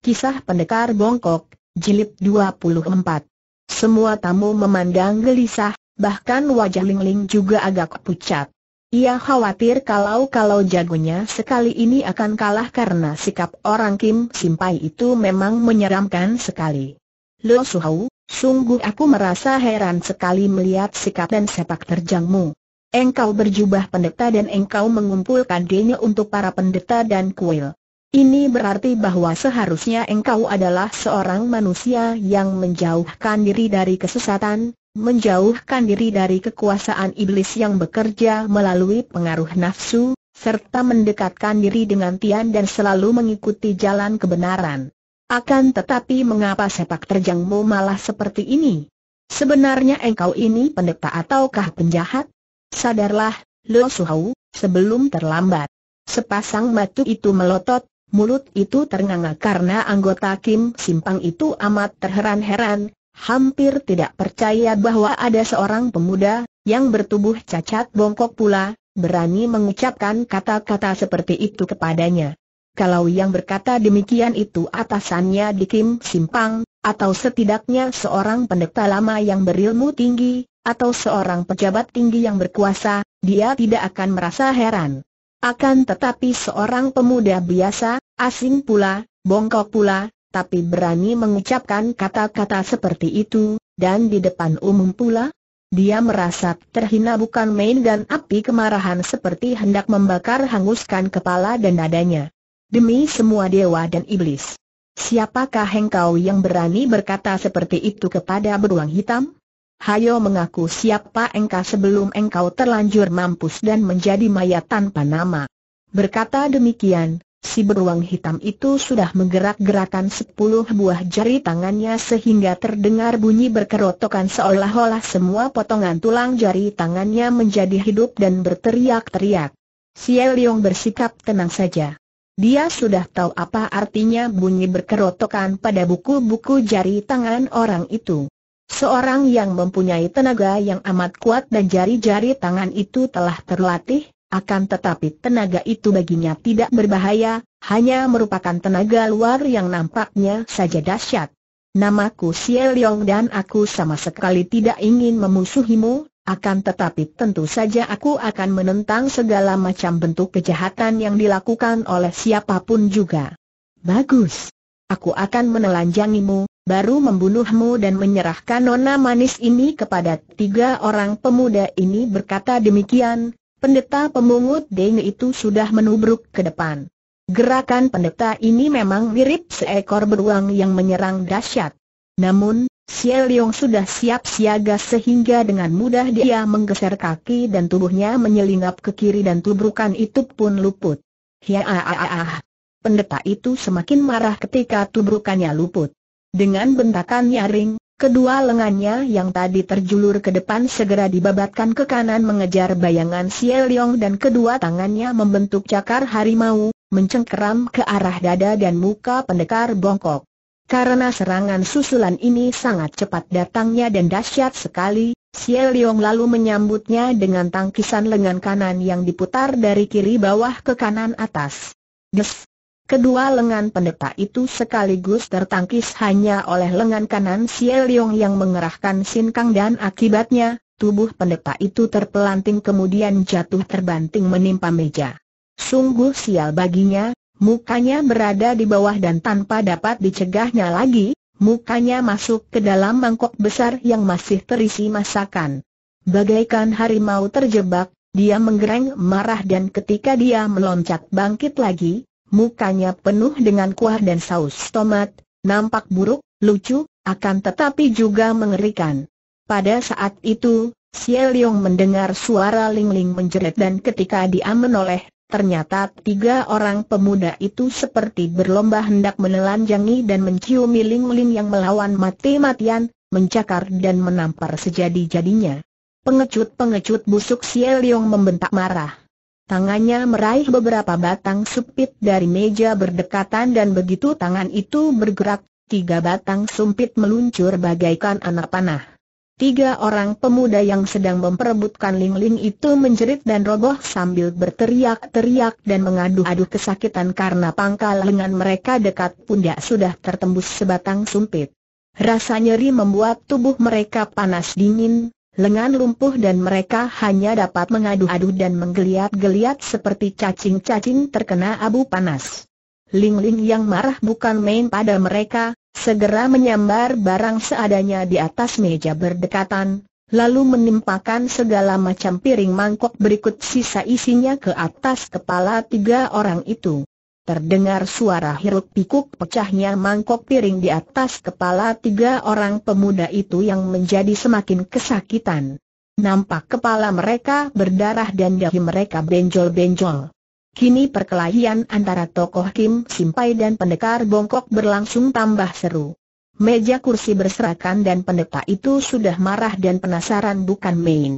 Kisah Pendekar Bongkok, Jilid 24 Semua tamu memandang gelisah, bahkan wajah Ling Ling juga agak pucat. Ia khawatir kalau-kalau jagonya sekali ini akan kalah karena sikap orang Kim Simpai itu memang menyeramkan sekali. Lo Suhau, sungguh aku merasa heran sekali melihat sikap dan sepak terjangmu. Engkau berjubah pendeta dan engkau mengumpulkan dinya untuk para pendeta dan kuil. Ini berarti bahwa seharusnya engkau adalah seorang manusia yang menjauhkan diri dari kesesatan, menjauhkan diri dari kekuasaan iblis yang bekerja melalui pengaruh nafsu, serta mendekatkan diri dengan Tian dan selalu mengikuti jalan kebenaran. Akan tetapi mengapa sepak terjangmu malah seperti ini? Sebenarnya engkau ini pendeta ataukah penjahat? Sadarlah, Lo Suhau, sebelum terlambat. Sepasang batu itu melotot, Mulut itu ternganga karena anggota Kim Simpang itu amat terheran-heran, hampir tidak percaya bahwa ada seorang pemuda, yang bertubuh cacat bongkok pula, berani mengucapkan kata-kata seperti itu kepadanya. Kalau yang berkata demikian itu atasannya di Kim Simpang, atau setidaknya seorang pendeta lama yang berilmu tinggi, atau seorang pejabat tinggi yang berkuasa, dia tidak akan merasa heran. Akan tetapi seorang pemuda biasa, asing pula, bongkok pula, tapi berani mengucapkan kata-kata seperti itu, dan di depan umum pula, dia merasa terhina bukan main dan api kemarahan seperti hendak membakar hanguskan kepala dan dadanya. Demi semua dewa dan iblis. Siapakah engkau yang berani berkata seperti itu kepada beruang hitam? Hayo mengaku siapa engkau sebelum engkau terlanjur mampus dan menjadi mayat tanpa nama. Berkata demikian, si beruang hitam itu sudah menggerak-gerakan sepuluh buah jari tangannya sehingga terdengar bunyi berkerotokan seolah-olah semua potongan tulang jari tangannya menjadi hidup dan berteriak-teriak. Si Leong bersikap tenang saja. Dia sudah tahu apa artinya bunyi berkerotokan pada buku-buku jari tangan orang itu. Seorang yang mempunyai tenaga yang amat kuat dan jari-jari tangan itu telah terlatih, akan tetapi tenaga itu baginya tidak berbahaya, hanya merupakan tenaga luar yang nampaknya saja dahsyat. Namaku Xie Leong dan aku sama sekali tidak ingin memusuhimu, akan tetapi tentu saja aku akan menentang segala macam bentuk kejahatan yang dilakukan oleh siapapun juga. Bagus. Aku akan menelanjangimu, baru membunuhmu dan menyerahkan nona manis ini kepada tiga orang pemuda ini berkata demikian, pendeta pemungut Deng itu sudah menubruk ke depan. Gerakan pendeta ini memang mirip seekor beruang yang menyerang dahsyat. Namun, Xie sudah siap siaga sehingga dengan mudah dia menggeser kaki dan tubuhnya menyelinap ke kiri dan tubrukan itu pun luput. Hiaaah! Pendeta itu semakin marah ketika tubrukannya luput. Dengan bentakan nyaring, kedua lengannya yang tadi terjulur ke depan segera dibabatkan ke kanan mengejar bayangan Siel Leong dan kedua tangannya membentuk cakar harimau, mencengkeram ke arah dada dan muka pendekar bongkok. Karena serangan susulan ini sangat cepat datangnya dan dahsyat sekali, Siel Leong lalu menyambutnya dengan tangkisan lengan kanan yang diputar dari kiri bawah ke kanan atas. Des! Kedua lengan pendeta itu sekaligus tertangkis hanya oleh lengan kanan Siel Leong yang mengerahkan sinkang dan akibatnya, tubuh pendeta itu terpelanting kemudian jatuh terbanting menimpa meja. Sungguh sial baginya, mukanya berada di bawah dan tanpa dapat dicegahnya lagi, mukanya masuk ke dalam mangkok besar yang masih terisi masakan. Bagaikan harimau terjebak, dia menggereng marah dan ketika dia meloncat bangkit lagi, Mukanya penuh dengan kuah dan saus tomat, nampak buruk, lucu, akan tetapi juga mengerikan. Pada saat itu, Xie Yong mendengar suara Ling Ling menjerit dan ketika dia menoleh, ternyata tiga orang pemuda itu seperti berlomba hendak menelanjangi dan menciumi Ling Ling yang melawan mati-matian, mencakar dan menampar sejadi-jadinya. Pengecut-pengecut busuk Xie Yong membentak marah. Tangannya meraih beberapa batang sumpit dari meja berdekatan dan begitu tangan itu bergerak, tiga batang sumpit meluncur bagaikan anak panah. Tiga orang pemuda yang sedang memperebutkan Ling-Ling itu menjerit dan roboh sambil berteriak-teriak dan mengadu-adu kesakitan karena pangkal lengan mereka dekat pundak sudah tertembus sebatang sumpit. Rasa nyeri membuat tubuh mereka panas dingin, lengan lumpuh dan mereka hanya dapat mengadu-adu dan menggeliat-geliat seperti cacing-cacing terkena abu panas. Ling Ling yang marah bukan main pada mereka, segera menyambar barang seadanya di atas meja berdekatan, lalu menimpakan segala macam piring mangkok berikut sisa isinya ke atas kepala tiga orang itu. Terdengar suara hiruk pikuk pecahnya mangkok piring di atas kepala tiga orang pemuda itu yang menjadi semakin kesakitan. Nampak kepala mereka berdarah dan dahi mereka benjol-benjol. Kini perkelahian antara tokoh Kim Simpai dan pendekar bongkok berlangsung tambah seru. Meja kursi berserakan dan pendeta itu sudah marah dan penasaran bukan main.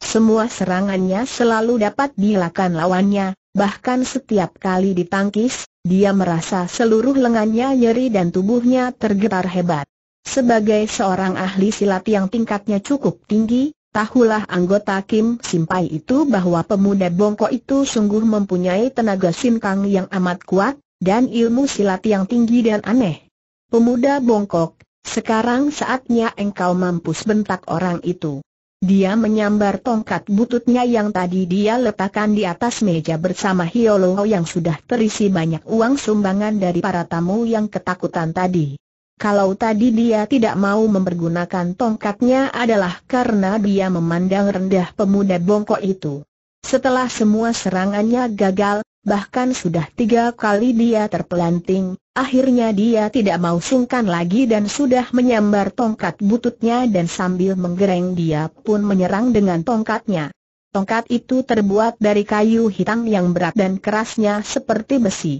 Semua serangannya selalu dapat dilakukan lawannya, bahkan setiap kali ditangkis, dia merasa seluruh lengannya nyeri dan tubuhnya tergetar hebat. Sebagai seorang ahli silat yang tingkatnya cukup tinggi, tahulah anggota Kim Simpai itu bahwa pemuda bongkok itu sungguh mempunyai tenaga sinkang yang amat kuat, dan ilmu silat yang tinggi dan aneh. Pemuda bongkok, sekarang saatnya engkau mampus bentak orang itu. Dia menyambar tongkat bututnya yang tadi dia letakkan di atas meja bersama Hiolo yang sudah terisi banyak uang sumbangan dari para tamu yang ketakutan tadi. Kalau tadi dia tidak mau mempergunakan tongkatnya adalah karena dia memandang rendah pemuda bongkok itu. Setelah semua serangannya gagal, bahkan sudah tiga kali dia terpelanting, Akhirnya dia tidak mau sungkan lagi dan sudah menyambar tongkat bututnya dan sambil menggereng dia pun menyerang dengan tongkatnya. Tongkat itu terbuat dari kayu hitam yang berat dan kerasnya seperti besi.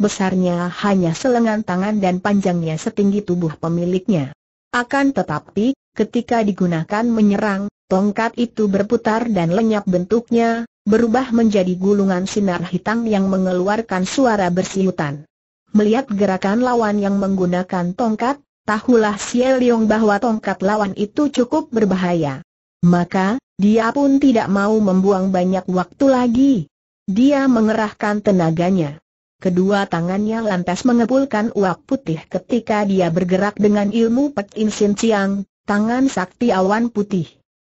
Besarnya hanya selengan tangan dan panjangnya setinggi tubuh pemiliknya. Akan tetapi, ketika digunakan menyerang, tongkat itu berputar dan lenyap bentuknya, berubah menjadi gulungan sinar hitam yang mengeluarkan suara bersiutan. Melihat gerakan lawan yang menggunakan tongkat, tahulah Xie Leong bahwa tongkat lawan itu cukup berbahaya. Maka, dia pun tidak mau membuang banyak waktu lagi. Dia mengerahkan tenaganya. Kedua tangannya lantas mengepulkan uap putih ketika dia bergerak dengan ilmu Pek In Sin Chiang, tangan sakti awan putih.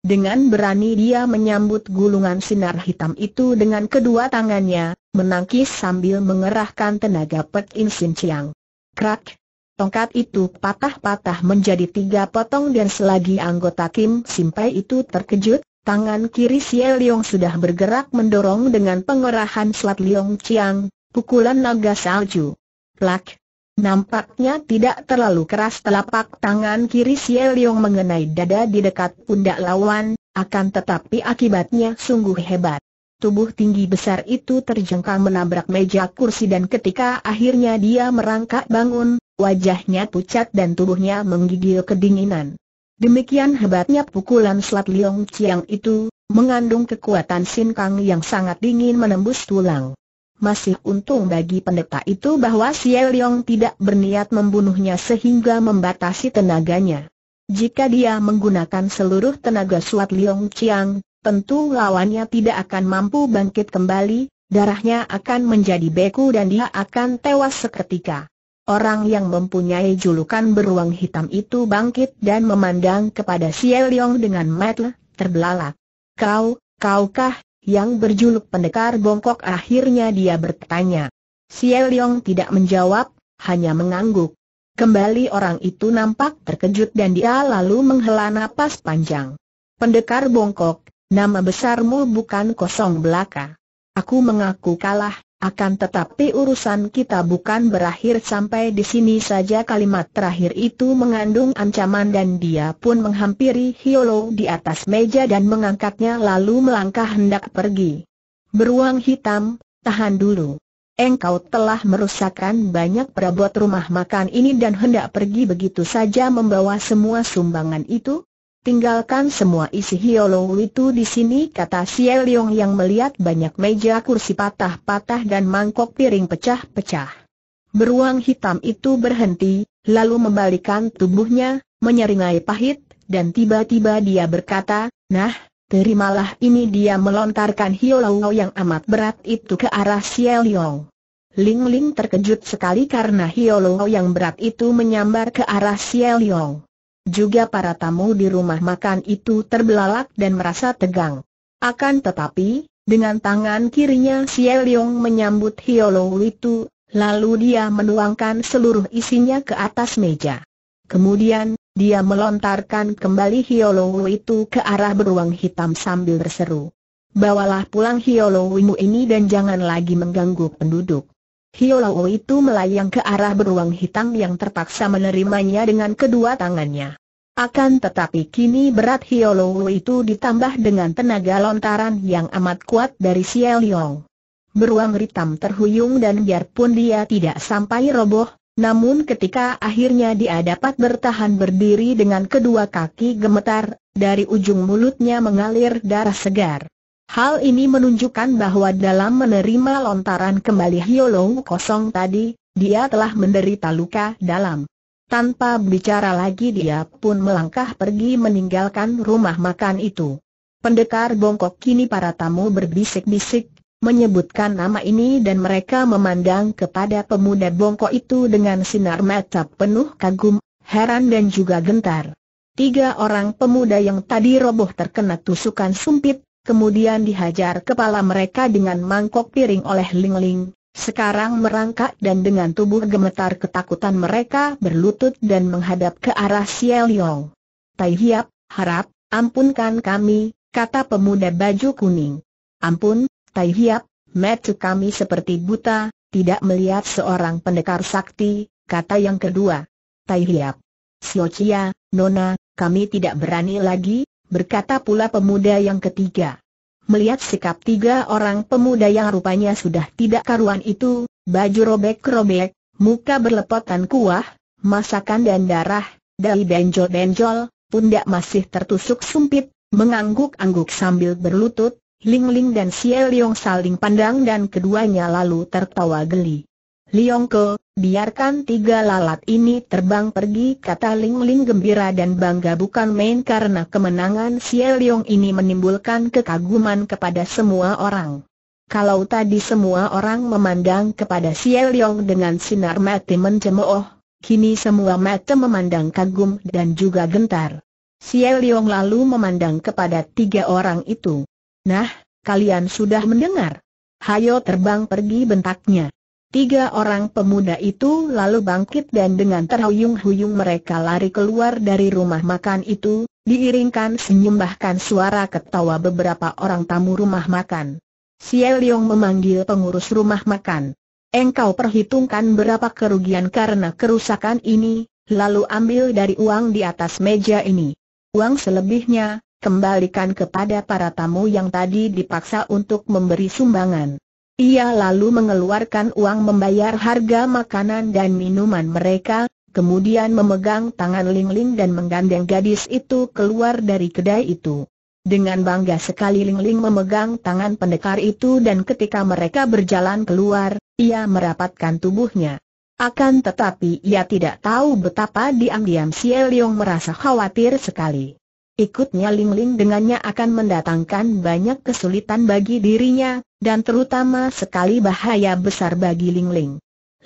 Dengan berani dia menyambut gulungan sinar hitam itu dengan kedua tangannya, menangkis sambil mengerahkan tenaga Pek In Sin Chiang. Krak! Tongkat itu patah-patah menjadi tiga potong dan selagi anggota Kim Simpai itu terkejut, tangan kiri Xie Leong sudah bergerak mendorong dengan pengerahan Suat Leong Chiang, pukulan naga salju. Plak! Nampaknya tidak terlalu keras telapak tangan kiri Xie Leong mengenai dada di dekat pundak lawan, akan tetapi akibatnya sungguh hebat. Tubuh tinggi besar itu terjengkang menabrak meja kursi dan ketika akhirnya dia merangkak bangun, wajahnya pucat dan tubuhnya menggigil kedinginan. Demikian hebatnya pukulan Slat Liong Chiang itu, mengandung kekuatan sin Kang yang sangat dingin menembus tulang. Masih untung bagi pendeta itu bahwa Xie Liong tidak berniat membunuhnya sehingga membatasi tenaganya. Jika dia menggunakan seluruh tenaga Suat Liong Chiang, tentu lawannya tidak akan mampu bangkit kembali, darahnya akan menjadi beku dan dia akan tewas seketika. Orang yang mempunyai julukan beruang hitam itu bangkit dan memandang kepada Xie Yong dengan mata terbelalak. Kau, kaukah, yang berjuluk pendekar bongkok akhirnya dia bertanya. Xie Yong tidak menjawab, hanya mengangguk. Kembali orang itu nampak terkejut dan dia lalu menghela napas panjang. Pendekar bongkok, Nama besarmu bukan kosong belaka. Aku mengaku kalah, akan tetapi urusan kita bukan berakhir sampai di sini saja kalimat terakhir itu mengandung ancaman dan dia pun menghampiri Hiolo di atas meja dan mengangkatnya lalu melangkah hendak pergi. Beruang hitam, tahan dulu. Engkau telah merusakkan banyak perabot rumah makan ini dan hendak pergi begitu saja membawa semua sumbangan itu? Tinggalkan semua isi hiolou itu di sini kata Xie Liong yang melihat banyak meja kursi patah-patah dan mangkok piring pecah-pecah. Beruang hitam itu berhenti, lalu membalikan tubuhnya, menyeringai pahit, dan tiba-tiba dia berkata, Nah, terimalah ini dia melontarkan hiolou yang amat berat itu ke arah Xie Liong. Ling Ling terkejut sekali karena hiolou yang berat itu menyambar ke arah Xie Liong. Juga para tamu di rumah makan itu terbelalak dan merasa tegang. Akan tetapi, dengan tangan kirinya Xie Yong menyambut Hiolo itu, lalu dia menuangkan seluruh isinya ke atas meja. Kemudian, dia melontarkan kembali Hiolo itu ke arah beruang hitam sambil berseru. Bawalah pulang Hiolo ini dan jangan lagi mengganggu penduduk. Hiolau itu melayang ke arah beruang hitam yang terpaksa menerimanya dengan kedua tangannya. Akan tetapi kini berat Hiolau itu ditambah dengan tenaga lontaran yang amat kuat dari Xiao Liang. Beruang hitam terhuyung dan biarpun dia tidak sampai roboh, namun ketika akhirnya dia dapat bertahan berdiri dengan kedua kaki gemetar, dari ujung mulutnya mengalir darah segar. Hal ini menunjukkan bahwa dalam menerima lontaran kembali Hiolong kosong tadi, dia telah menderita luka dalam. Tanpa bicara lagi dia pun melangkah pergi meninggalkan rumah makan itu. Pendekar bongkok kini para tamu berbisik-bisik, menyebutkan nama ini dan mereka memandang kepada pemuda bongkok itu dengan sinar mata penuh kagum, heran dan juga gentar. Tiga orang pemuda yang tadi roboh terkena tusukan sumpit, kemudian dihajar kepala mereka dengan mangkok piring oleh Ling Ling. Sekarang merangkak dan dengan tubuh gemetar ketakutan mereka berlutut dan menghadap ke arah Xiao Yong. Tai Hiap, harap, ampunkan kami, kata pemuda baju kuning. Ampun, Tai Hiap, metu kami seperti buta, tidak melihat seorang pendekar sakti, kata yang kedua. Tai Hiap. Siocia, Nona, kami tidak berani lagi, berkata pula pemuda yang ketiga. Melihat sikap tiga orang pemuda yang rupanya sudah tidak karuan itu, baju robek-robek, muka berlepotan kuah, masakan dan darah, dari benjol-benjol, pundak masih tertusuk sumpit, mengangguk-angguk sambil berlutut, Ling Ling dan Xie Liong saling pandang dan keduanya lalu tertawa geli. Liongko, biarkan tiga lalat ini terbang pergi kata Ling Ling gembira dan bangga bukan main karena kemenangan Xie Liong ini menimbulkan kekaguman kepada semua orang. Kalau tadi semua orang memandang kepada Xie Liong dengan sinar mati mencemooh, kini semua mata memandang kagum dan juga gentar. Xie Liong lalu memandang kepada tiga orang itu. Nah, kalian sudah mendengar. Hayo terbang pergi bentaknya. Tiga orang pemuda itu lalu bangkit dan dengan terhuyung-huyung mereka lari keluar dari rumah makan itu, diiringkan senyum bahkan suara ketawa beberapa orang tamu rumah makan. Xie Yong memanggil pengurus rumah makan. Engkau perhitungkan berapa kerugian karena kerusakan ini, lalu ambil dari uang di atas meja ini. Uang selebihnya, kembalikan kepada para tamu yang tadi dipaksa untuk memberi sumbangan. Ia lalu mengeluarkan uang membayar harga makanan dan minuman mereka, kemudian memegang tangan Ling Ling dan menggandeng gadis itu keluar dari kedai itu. Dengan bangga sekali Ling Ling memegang tangan pendekar itu dan ketika mereka berjalan keluar, ia merapatkan tubuhnya. Akan tetapi ia tidak tahu betapa diam-diam si Eliong merasa khawatir sekali. Ikutnya Ling Ling dengannya akan mendatangkan banyak kesulitan bagi dirinya, dan terutama sekali bahaya besar bagi Ling Ling.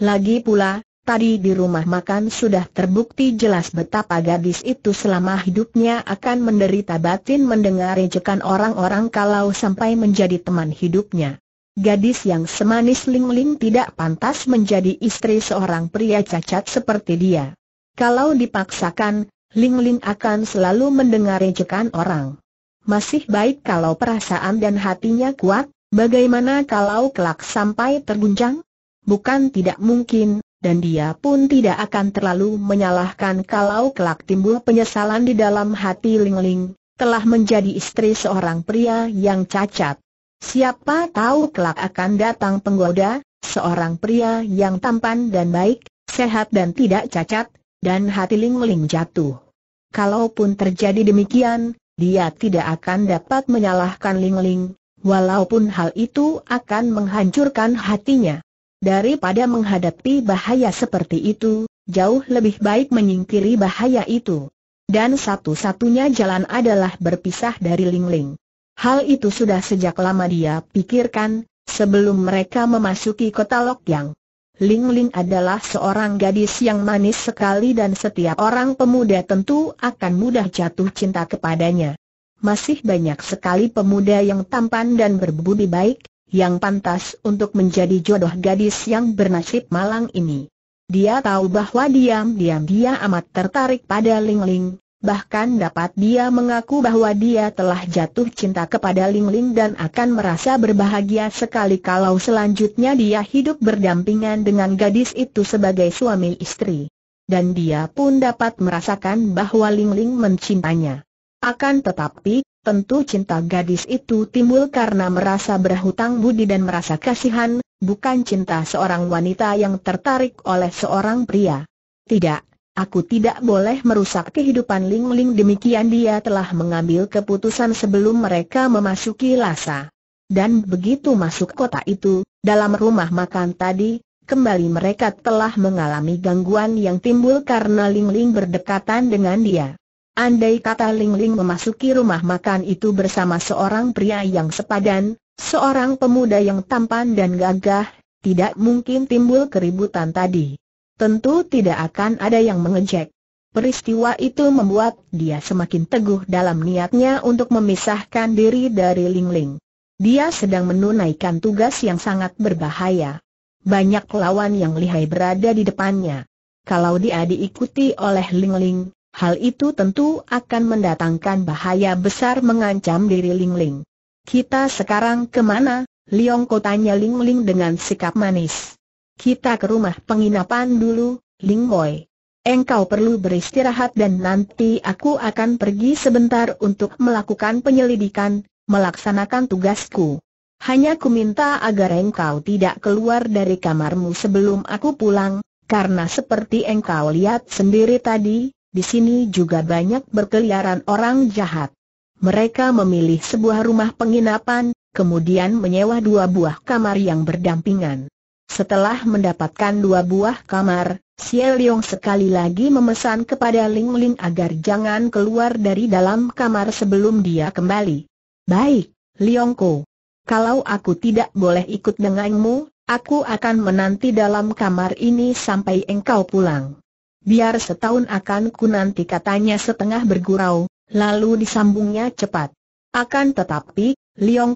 Lagi pula, tadi di rumah makan sudah terbukti jelas betapa gadis itu selama hidupnya akan menderita batin mendengar rejekan orang-orang kalau sampai menjadi teman hidupnya. Gadis yang semanis Ling Ling tidak pantas menjadi istri seorang pria cacat seperti dia. Kalau dipaksakan, Ling Ling akan selalu mendengar rejekan orang. Masih baik kalau perasaan dan hatinya kuat, Bagaimana kalau kelak sampai terguncang? Bukan tidak mungkin, dan dia pun tidak akan terlalu menyalahkan kalau kelak timbul penyesalan di dalam hati Lingling telah menjadi istri seorang pria yang cacat. Siapa tahu kelak akan datang penggoda, seorang pria yang tampan dan baik, sehat dan tidak cacat, dan hati Lingling Ling jatuh. Kalaupun terjadi demikian, dia tidak akan dapat menyalahkan Lingling. Ling, Walaupun hal itu akan menghancurkan hatinya. Daripada menghadapi bahaya seperti itu, jauh lebih baik menyingkiri bahaya itu. Dan satu-satunya jalan adalah berpisah dari Ling Ling. Hal itu sudah sejak lama dia pikirkan, sebelum mereka memasuki kota Lokyang. Ling Ling adalah seorang gadis yang manis sekali dan setiap orang pemuda tentu akan mudah jatuh cinta kepadanya masih banyak sekali pemuda yang tampan dan berbudi baik, yang pantas untuk menjadi jodoh gadis yang bernasib malang ini. Dia tahu bahwa diam-diam dia amat tertarik pada Ling Ling, bahkan dapat dia mengaku bahwa dia telah jatuh cinta kepada Ling Ling dan akan merasa berbahagia sekali kalau selanjutnya dia hidup berdampingan dengan gadis itu sebagai suami istri. Dan dia pun dapat merasakan bahwa Ling Ling mencintanya. Akan tetapi, tentu cinta gadis itu timbul karena merasa berhutang budi dan merasa kasihan, bukan cinta seorang wanita yang tertarik oleh seorang pria. Tidak, aku tidak boleh merusak kehidupan Ling Ling demikian dia telah mengambil keputusan sebelum mereka memasuki Lhasa. Dan begitu masuk kota itu, dalam rumah makan tadi, kembali mereka telah mengalami gangguan yang timbul karena Ling Ling berdekatan dengan dia. Andai kata Ling Ling memasuki rumah makan itu bersama seorang pria yang sepadan, seorang pemuda yang tampan dan gagah, tidak mungkin timbul keributan tadi. Tentu tidak akan ada yang mengejek. Peristiwa itu membuat dia semakin teguh dalam niatnya untuk memisahkan diri dari Ling Ling. Dia sedang menunaikan tugas yang sangat berbahaya. Banyak lawan yang lihai berada di depannya. Kalau dia diikuti oleh Ling Ling, Hal itu tentu akan mendatangkan bahaya besar mengancam diri Ling Ling. Kita sekarang kemana? Liong tanya Ling Ling dengan sikap manis. Kita ke rumah penginapan dulu, Ling Boy. Engkau perlu beristirahat dan nanti aku akan pergi sebentar untuk melakukan penyelidikan, melaksanakan tugasku. Hanya ku minta agar engkau tidak keluar dari kamarmu sebelum aku pulang, karena seperti engkau lihat sendiri tadi, di sini juga banyak berkeliaran orang jahat. Mereka memilih sebuah rumah penginapan, kemudian menyewa dua buah kamar yang berdampingan. Setelah mendapatkan dua buah kamar, Xie Leong sekali lagi memesan kepada Ling Ling agar jangan keluar dari dalam kamar sebelum dia kembali. Baik, Ko. Kalau aku tidak boleh ikut denganmu, aku akan menanti dalam kamar ini sampai engkau pulang. Biar setahun akan ku nanti katanya setengah bergurau, lalu disambungnya cepat. Akan tetapi,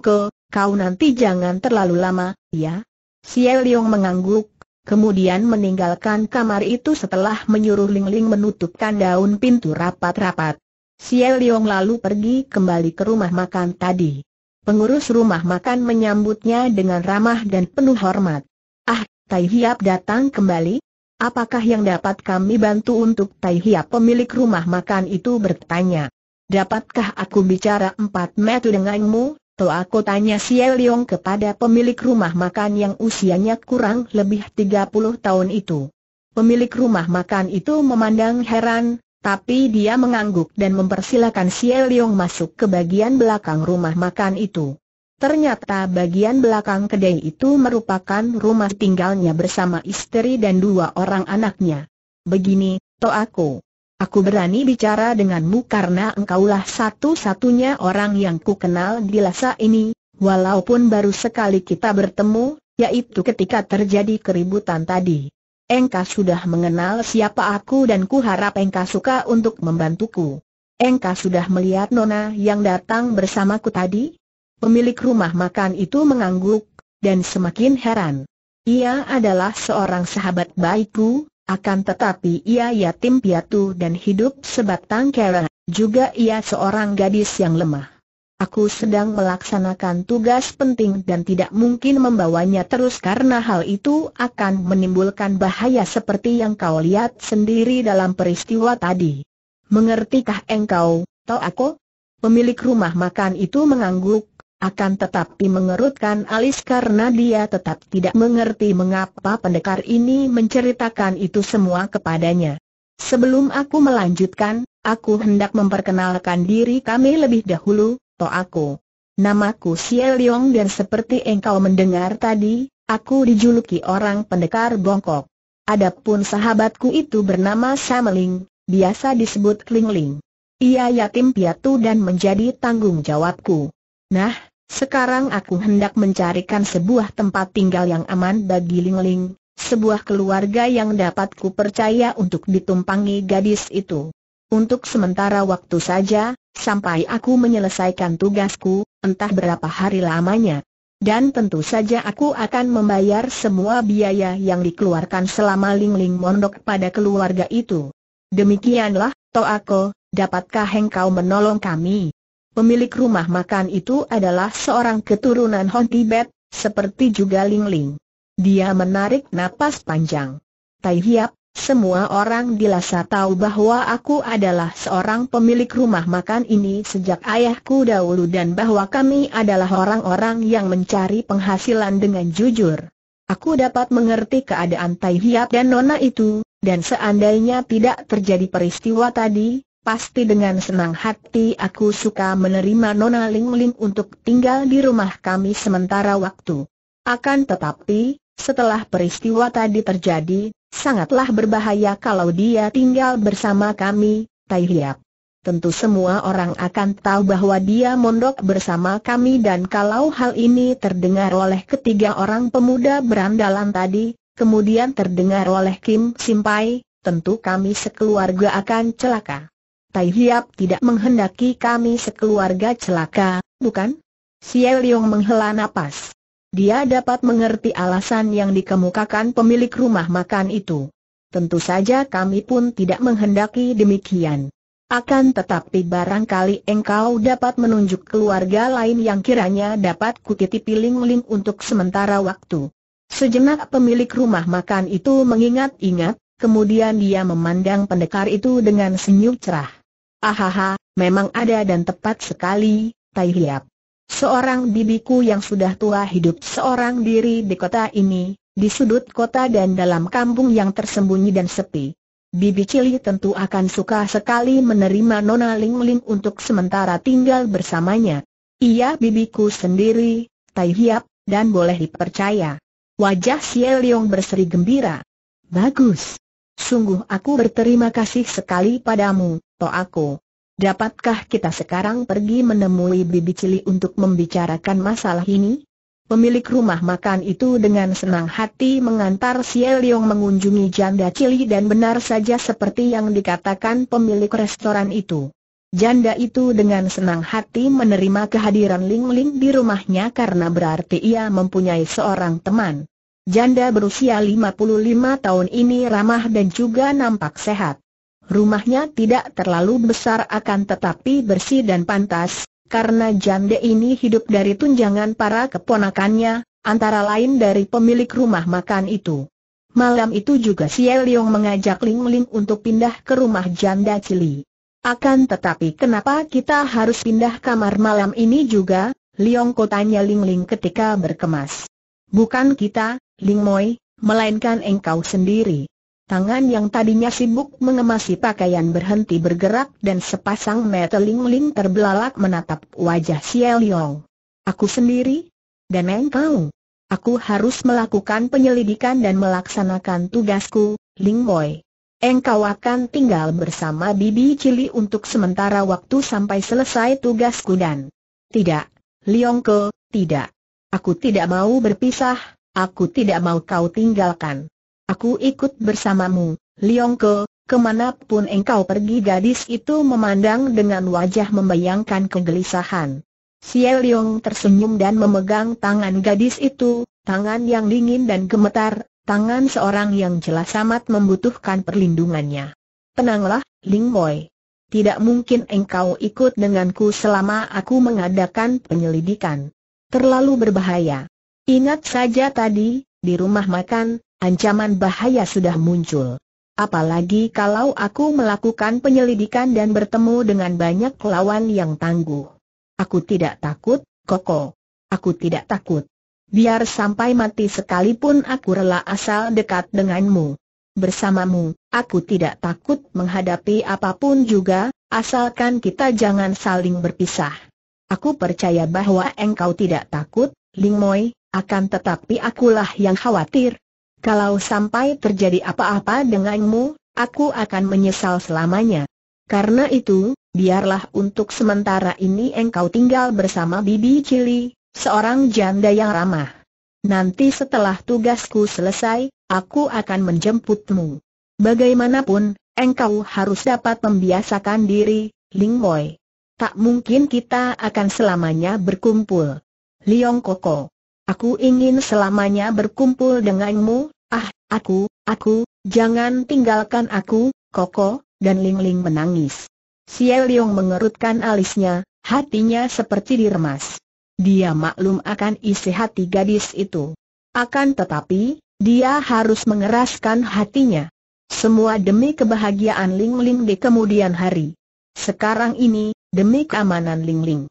ke, kau nanti jangan terlalu lama, ya? Xie Liong mengangguk, kemudian meninggalkan kamar itu setelah menyuruh Ling Ling menutupkan daun pintu rapat-rapat. Xie Liong lalu pergi kembali ke rumah makan tadi. Pengurus rumah makan menyambutnya dengan ramah dan penuh hormat. Ah, Tai Hiap datang kembali, Apakah yang dapat kami bantu untuk Tai Hia? pemilik rumah makan itu bertanya. Dapatkah aku bicara empat metu denganmu? Toh aku tanya Xie Yong kepada pemilik rumah makan yang usianya kurang lebih 30 tahun itu. Pemilik rumah makan itu memandang heran, tapi dia mengangguk dan mempersilahkan Xie Yong masuk ke bagian belakang rumah makan itu. Ternyata bagian belakang kedai itu merupakan rumah tinggalnya bersama istri dan dua orang anaknya. Begini, to Aku aku berani bicara denganmu karena engkaulah satu-satunya orang yang ku kenal di Lhasa ini, walaupun baru sekali kita bertemu, yaitu ketika terjadi keributan tadi. Engkau sudah mengenal siapa aku dan ku harap engkau suka untuk membantuku. Engkau sudah melihat Nona yang datang bersamaku tadi? Pemilik rumah makan itu mengangguk, dan semakin heran. Ia adalah seorang sahabat baikku, akan tetapi ia yatim piatu dan hidup sebatang kara, juga ia seorang gadis yang lemah. Aku sedang melaksanakan tugas penting dan tidak mungkin membawanya terus karena hal itu akan menimbulkan bahaya seperti yang kau lihat sendiri dalam peristiwa tadi. Mengertikah engkau, aku? Pemilik rumah makan itu mengangguk, akan tetapi mengerutkan alis karena dia tetap tidak mengerti mengapa pendekar ini menceritakan itu semua kepadanya. Sebelum aku melanjutkan, aku hendak memperkenalkan diri kami lebih dahulu, aku, Namaku Xie dan seperti engkau mendengar tadi, aku dijuluki orang pendekar bongkok. Adapun sahabatku itu bernama Sameling, biasa disebut Lingling. Ia yatim piatu dan menjadi tanggung jawabku. Nah, sekarang aku hendak mencarikan sebuah tempat tinggal yang aman bagi Ling Ling, sebuah keluarga yang dapat ku percaya untuk ditumpangi gadis itu. Untuk sementara waktu saja, sampai aku menyelesaikan tugasku, entah berapa hari lamanya. Dan tentu saja aku akan membayar semua biaya yang dikeluarkan selama Ling Ling mondok pada keluarga itu. Demikianlah, Toako, dapatkah engkau menolong kami? Pemilik rumah makan itu adalah seorang keturunan Hon Tibet, seperti juga Ling Ling. Dia menarik napas panjang. Tai Hiap, semua orang di Lhasa tahu bahwa aku adalah seorang pemilik rumah makan ini sejak ayahku dahulu dan bahwa kami adalah orang-orang yang mencari penghasilan dengan jujur. Aku dapat mengerti keadaan Tai Hiap dan Nona itu, dan seandainya tidak terjadi peristiwa tadi, pasti dengan senang hati aku suka menerima Nona Ling Ling untuk tinggal di rumah kami sementara waktu. Akan tetapi, setelah peristiwa tadi terjadi, sangatlah berbahaya kalau dia tinggal bersama kami, Tai Hiap. Tentu semua orang akan tahu bahwa dia mondok bersama kami dan kalau hal ini terdengar oleh ketiga orang pemuda berandalan tadi, kemudian terdengar oleh Kim Simpai, tentu kami sekeluarga akan celaka. Tai Hiap tidak menghendaki kami sekeluarga celaka, bukan? Xie Leong menghela napas. Dia dapat mengerti alasan yang dikemukakan pemilik rumah makan itu. Tentu saja kami pun tidak menghendaki demikian. Akan tetapi barangkali engkau dapat menunjuk keluarga lain yang kiranya dapat kutitipi Ling-Ling untuk sementara waktu. Sejenak pemilik rumah makan itu mengingat-ingat, kemudian dia memandang pendekar itu dengan senyum cerah. Ahaha, memang ada dan tepat sekali, Tai Hiap. Seorang bibiku yang sudah tua hidup seorang diri di kota ini, di sudut kota dan dalam kampung yang tersembunyi dan sepi. Bibi Cili tentu akan suka sekali menerima Nona Ling Ling untuk sementara tinggal bersamanya. Ia bibiku sendiri, Tai Hiap, dan boleh dipercaya. Wajah Xie Leong berseri gembira. Bagus. Sungguh aku berterima kasih sekali padamu, to aku. Dapatkah kita sekarang pergi menemui bibi cili untuk membicarakan masalah ini? Pemilik rumah makan itu dengan senang hati mengantar si Eliong mengunjungi janda cili dan benar saja seperti yang dikatakan pemilik restoran itu. Janda itu dengan senang hati menerima kehadiran Ling Ling di rumahnya karena berarti ia mempunyai seorang teman. Janda berusia 55 tahun ini ramah dan juga nampak sehat. Rumahnya tidak terlalu besar akan tetapi bersih dan pantas, karena jande ini hidup dari tunjangan para keponakannya, antara lain dari pemilik rumah makan itu. Malam itu juga si Liong mengajak Ling Ling untuk pindah ke rumah janda Cili. Akan tetapi kenapa kita harus pindah kamar malam ini juga, Liong kotanya Ling Ling ketika berkemas. Bukan kita, Ling Moi, melainkan engkau sendiri. Tangan yang tadinya sibuk mengemasi pakaian berhenti bergerak dan sepasang mata Ling-Ling terbelalak menatap wajah Xiao Liang. Aku sendiri? Dan engkau? Aku harus melakukan penyelidikan dan melaksanakan tugasku, Ling Boy. Engkau akan tinggal bersama Bibi Cili untuk sementara waktu sampai selesai tugasku dan... Tidak, ke, tidak. Aku tidak mau berpisah, aku tidak mau kau tinggalkan. Aku ikut bersamamu, Liongko, kemanapun engkau pergi gadis itu memandang dengan wajah membayangkan kegelisahan. Xie Liong tersenyum dan memegang tangan gadis itu, tangan yang dingin dan gemetar, tangan seorang yang jelas amat membutuhkan perlindungannya. Tenanglah, Ling Boy. Tidak mungkin engkau ikut denganku selama aku mengadakan penyelidikan. Terlalu berbahaya. Ingat saja tadi, di rumah makan, Ancaman bahaya sudah muncul. Apalagi kalau aku melakukan penyelidikan dan bertemu dengan banyak lawan yang tangguh. Aku tidak takut, Koko. Aku tidak takut. Biar sampai mati sekalipun aku rela asal dekat denganmu. Bersamamu, aku tidak takut menghadapi apapun juga, asalkan kita jangan saling berpisah. Aku percaya bahwa engkau tidak takut, Ling Moi, akan tetapi akulah yang khawatir. Kalau sampai terjadi apa-apa denganmu, aku akan menyesal selamanya. Karena itu, biarlah untuk sementara ini engkau tinggal bersama Bibi Cili, seorang janda yang ramah. Nanti setelah tugasku selesai, aku akan menjemputmu. Bagaimanapun, engkau harus dapat membiasakan diri, Ling Boy. Tak mungkin kita akan selamanya berkumpul. Liong Koko. Aku ingin selamanya berkumpul denganmu, Ah, aku, aku, jangan tinggalkan aku, Koko, dan Ling Ling menangis. Xie Liong mengerutkan alisnya, hatinya seperti diremas. Dia maklum akan isi hati gadis itu. Akan tetapi, dia harus mengeraskan hatinya. Semua demi kebahagiaan Ling Ling di kemudian hari. Sekarang ini, demi keamanan Ling Ling.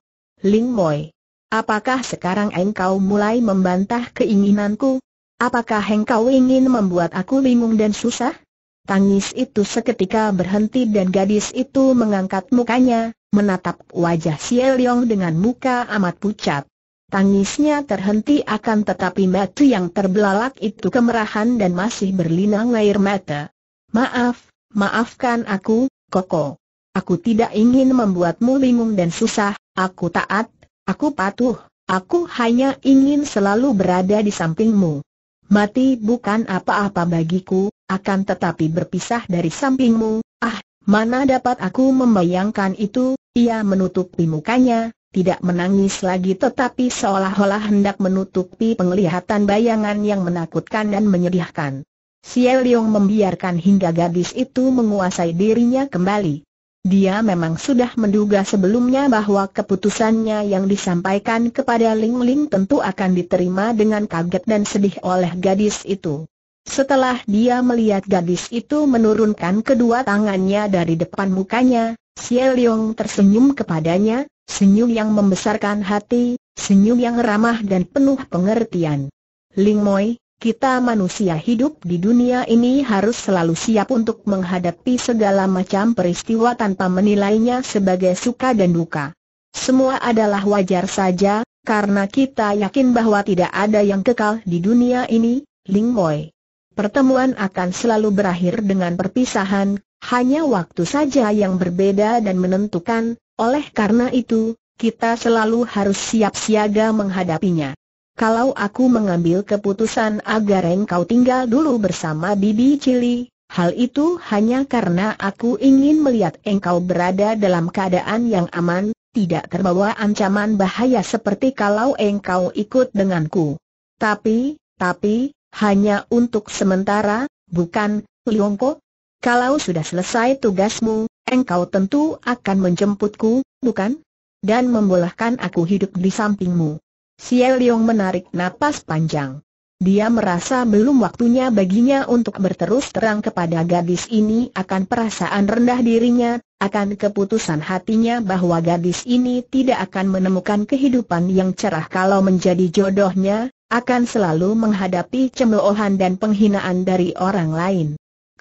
Ling Moy, apakah sekarang engkau mulai membantah keinginanku? Apakah engkau ingin membuat aku bingung dan susah? Tangis itu seketika berhenti dan gadis itu mengangkat mukanya, menatap wajah Si Yong dengan muka amat pucat. Tangisnya terhenti akan tetapi mata yang terbelalak itu kemerahan dan masih berlinang air mata. Maaf, maafkan aku, Koko. Aku tidak ingin membuatmu bingung dan susah, aku taat, aku patuh, aku hanya ingin selalu berada di sampingmu. Mati bukan apa-apa bagiku, akan tetapi berpisah dari sampingmu, ah, mana dapat aku membayangkan itu, ia menutupi mukanya, tidak menangis lagi tetapi seolah-olah hendak menutupi penglihatan bayangan yang menakutkan dan menyedihkan. Xie Leong membiarkan hingga gadis itu menguasai dirinya kembali. Dia memang sudah menduga sebelumnya bahwa keputusannya yang disampaikan kepada Ling Ling tentu akan diterima dengan kaget dan sedih oleh gadis itu. Setelah dia melihat gadis itu menurunkan kedua tangannya dari depan mukanya, Xie Leong tersenyum kepadanya, senyum yang membesarkan hati, senyum yang ramah dan penuh pengertian. Ling Moi, kita manusia hidup di dunia ini harus selalu siap untuk menghadapi segala macam peristiwa tanpa menilainya sebagai suka dan duka. Semua adalah wajar saja, karena kita yakin bahwa tidak ada yang kekal di dunia ini, Ling Moi. Pertemuan akan selalu berakhir dengan perpisahan, hanya waktu saja yang berbeda dan menentukan, oleh karena itu, kita selalu harus siap siaga menghadapinya kalau aku mengambil keputusan agar engkau tinggal dulu bersama Bibi Cili, hal itu hanya karena aku ingin melihat engkau berada dalam keadaan yang aman, tidak terbawa ancaman bahaya seperti kalau engkau ikut denganku. Tapi, tapi, hanya untuk sementara, bukan, Liongko? Kalau sudah selesai tugasmu, engkau tentu akan menjemputku, bukan? Dan membolehkan aku hidup di sampingmu. Xie Leong menarik napas panjang. Dia merasa belum waktunya baginya untuk berterus terang kepada gadis ini akan perasaan rendah dirinya, akan keputusan hatinya bahwa gadis ini tidak akan menemukan kehidupan yang cerah kalau menjadi jodohnya, akan selalu menghadapi cemoohan dan penghinaan dari orang lain.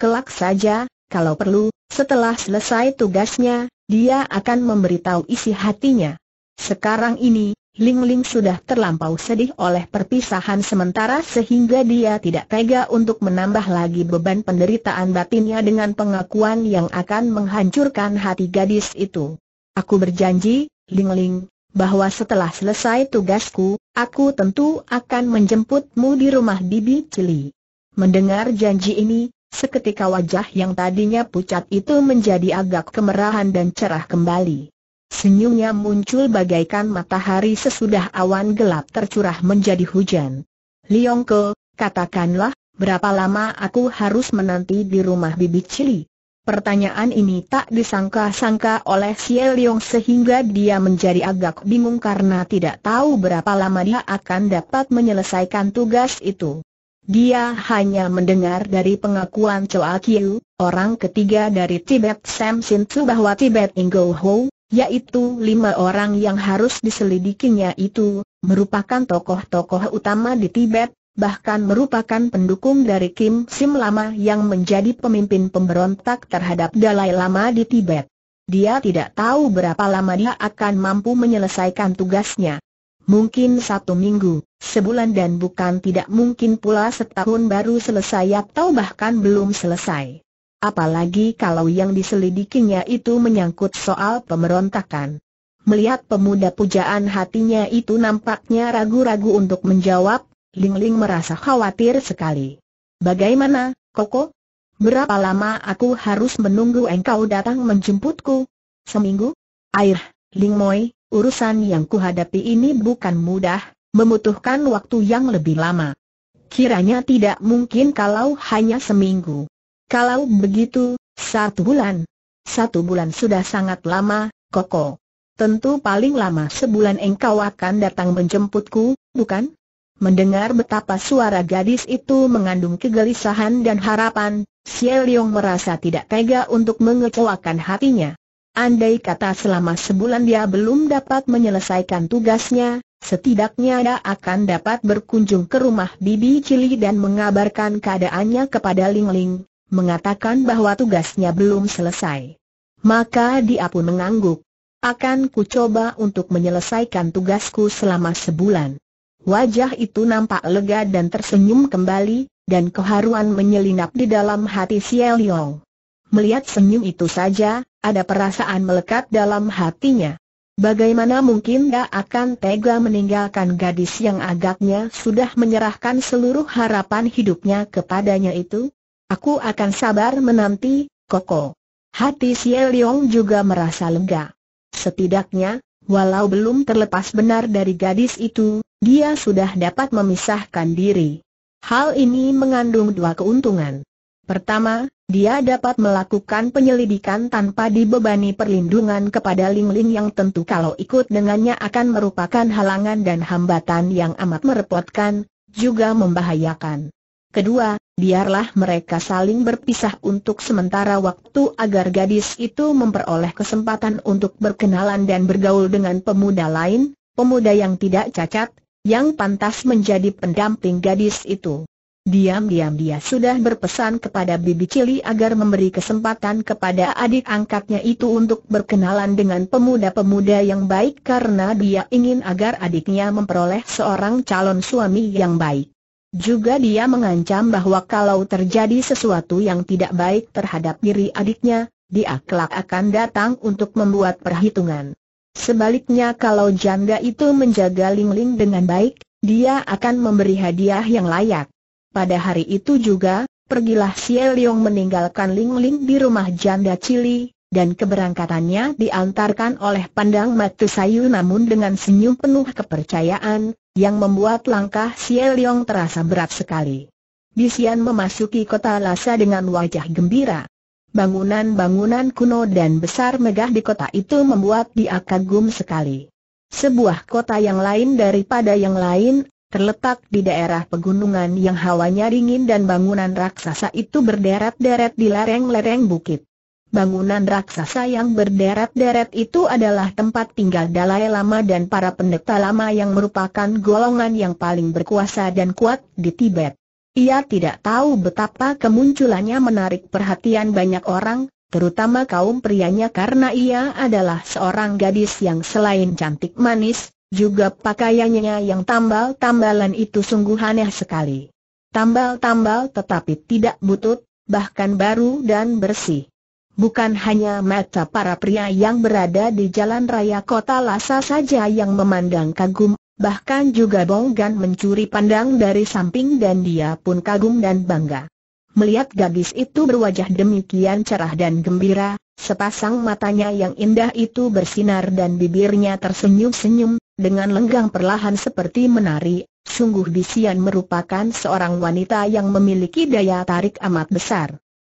Kelak saja, kalau perlu, setelah selesai tugasnya, dia akan memberitahu isi hatinya. Sekarang ini, Ling Ling sudah terlampau sedih oleh perpisahan sementara sehingga dia tidak tega untuk menambah lagi beban penderitaan batinnya dengan pengakuan yang akan menghancurkan hati gadis itu. Aku berjanji, Ling Ling, bahwa setelah selesai tugasku, aku tentu akan menjemputmu di rumah Bibi Cili. Mendengar janji ini, seketika wajah yang tadinya pucat itu menjadi agak kemerahan dan cerah kembali. Senyumnya muncul bagaikan matahari sesudah awan gelap tercurah menjadi hujan. Liongko, katakanlah, berapa lama aku harus menanti di rumah Bibi Cili? Pertanyaan ini tak disangka-sangka oleh Xie Liong sehingga dia menjadi agak bingung karena tidak tahu berapa lama dia akan dapat menyelesaikan tugas itu. Dia hanya mendengar dari pengakuan Choa Kiu, orang ketiga dari Tibet Sam Sintu bahwa Tibet Ingo Ho, yaitu lima orang yang harus diselidikinya itu, merupakan tokoh-tokoh utama di Tibet, bahkan merupakan pendukung dari Kim Sim Lama yang menjadi pemimpin pemberontak terhadap Dalai Lama di Tibet. Dia tidak tahu berapa lama dia akan mampu menyelesaikan tugasnya. Mungkin satu minggu, sebulan dan bukan tidak mungkin pula setahun baru selesai atau bahkan belum selesai. Apalagi kalau yang diselidikinya itu menyangkut soal pemberontakan. Melihat pemuda pujaan hatinya itu nampaknya ragu-ragu untuk menjawab, Ling Ling merasa khawatir sekali. Bagaimana, Koko? Berapa lama aku harus menunggu engkau datang menjemputku? Seminggu? Air, Ling Moi, urusan yang kuhadapi ini bukan mudah, membutuhkan waktu yang lebih lama. Kiranya tidak mungkin kalau hanya seminggu. Kalau begitu, satu bulan. Satu bulan sudah sangat lama, Koko. Tentu paling lama sebulan engkau akan datang menjemputku, bukan? Mendengar betapa suara gadis itu mengandung kegelisahan dan harapan, Xie merasa tidak tega untuk mengecewakan hatinya. Andai kata selama sebulan dia belum dapat menyelesaikan tugasnya, setidaknya dia akan dapat berkunjung ke rumah Bibi Cili dan mengabarkan keadaannya kepada Ling Ling mengatakan bahwa tugasnya belum selesai. Maka dia pun mengangguk. Akan ku coba untuk menyelesaikan tugasku selama sebulan. Wajah itu nampak lega dan tersenyum kembali, dan keharuan menyelinap di dalam hati Xiao Liang. Melihat senyum itu saja, ada perasaan melekat dalam hatinya. Bagaimana mungkin dia akan tega meninggalkan gadis yang agaknya sudah menyerahkan seluruh harapan hidupnya kepadanya itu? Aku akan sabar menanti, Koko. Hati Xie Leong juga merasa lega. Setidaknya, walau belum terlepas benar dari gadis itu, dia sudah dapat memisahkan diri. Hal ini mengandung dua keuntungan. Pertama, dia dapat melakukan penyelidikan tanpa dibebani perlindungan kepada Ling Ling yang tentu kalau ikut dengannya akan merupakan halangan dan hambatan yang amat merepotkan, juga membahayakan. Kedua, biarlah mereka saling berpisah untuk sementara waktu agar gadis itu memperoleh kesempatan untuk berkenalan dan bergaul dengan pemuda lain, pemuda yang tidak cacat, yang pantas menjadi pendamping gadis itu. Diam-diam dia sudah berpesan kepada Bibi Cili agar memberi kesempatan kepada adik angkatnya itu untuk berkenalan dengan pemuda-pemuda yang baik karena dia ingin agar adiknya memperoleh seorang calon suami yang baik. Juga dia mengancam bahwa kalau terjadi sesuatu yang tidak baik terhadap diri adiknya, dia kelak akan datang untuk membuat perhitungan. Sebaliknya kalau janda itu menjaga Lingling dengan baik, dia akan memberi hadiah yang layak. Pada hari itu juga, pergilah Xie Liong meninggalkan Lingling di rumah janda Cili, dan keberangkatannya diantarkan oleh pandang Matu Sayu, namun dengan senyum penuh kepercayaan, yang membuat langkah Xie Leong terasa berat sekali. Bisian memasuki kota Lhasa dengan wajah gembira. Bangunan-bangunan kuno dan besar megah di kota itu membuat dia kagum sekali. Sebuah kota yang lain daripada yang lain, terletak di daerah pegunungan yang hawanya dingin dan bangunan raksasa itu berderet-deret di lereng-lereng bukit bangunan raksasa yang berderet-deret itu adalah tempat tinggal Dalai Lama dan para pendeta lama yang merupakan golongan yang paling berkuasa dan kuat di Tibet. Ia tidak tahu betapa kemunculannya menarik perhatian banyak orang, terutama kaum prianya karena ia adalah seorang gadis yang selain cantik manis, juga pakaiannya yang tambal-tambalan itu sungguh aneh sekali. Tambal-tambal tetapi tidak butut, bahkan baru dan bersih. Bukan hanya mata para pria yang berada di jalan raya kota Lhasa saja yang memandang kagum, bahkan juga Bonggan mencuri pandang dari samping dan dia pun kagum dan bangga. Melihat gadis itu berwajah demikian cerah dan gembira, sepasang matanya yang indah itu bersinar dan bibirnya tersenyum-senyum, dengan lenggang perlahan seperti menari, sungguh Bisian merupakan seorang wanita yang memiliki daya tarik amat besar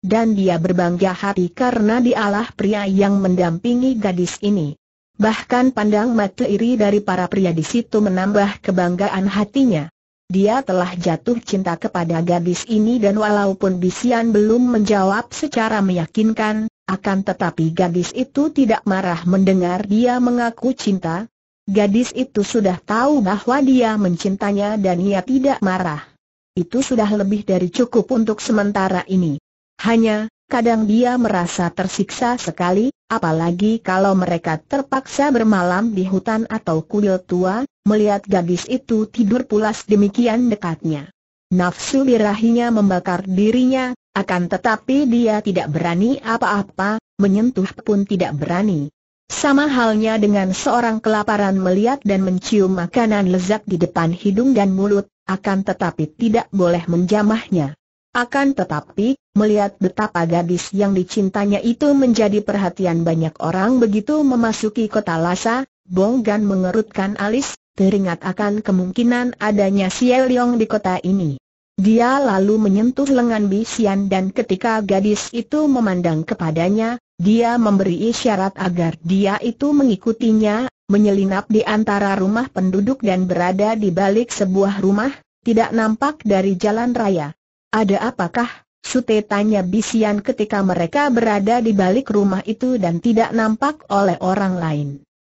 dan dia berbangga hati karena dialah pria yang mendampingi gadis ini. Bahkan pandang mata iri dari para pria di situ menambah kebanggaan hatinya. Dia telah jatuh cinta kepada gadis ini dan walaupun Bisian belum menjawab secara meyakinkan, akan tetapi gadis itu tidak marah mendengar dia mengaku cinta. Gadis itu sudah tahu bahwa dia mencintanya dan ia tidak marah. Itu sudah lebih dari cukup untuk sementara ini. Hanya, kadang dia merasa tersiksa sekali, apalagi kalau mereka terpaksa bermalam di hutan atau kuil tua, melihat gadis itu tidur pulas demikian dekatnya. Nafsu birahinya membakar dirinya, akan tetapi dia tidak berani apa-apa, menyentuh pun tidak berani. Sama halnya dengan seorang kelaparan melihat dan mencium makanan lezat di depan hidung dan mulut, akan tetapi tidak boleh menjamahnya. Akan tetapi, melihat betapa gadis yang dicintanya itu menjadi perhatian banyak orang begitu memasuki kota Lhasa, Bong mengerutkan alis, teringat akan kemungkinan adanya Siel Yong di kota ini. Dia lalu menyentuh lengan Bishan dan ketika gadis itu memandang kepadanya, dia memberi isyarat agar dia itu mengikutinya, menyelinap di antara rumah penduduk dan berada di balik sebuah rumah, tidak nampak dari jalan raya. Ada apakah? Sute tanya Bisian ketika mereka berada di balik rumah itu dan tidak nampak oleh orang lain.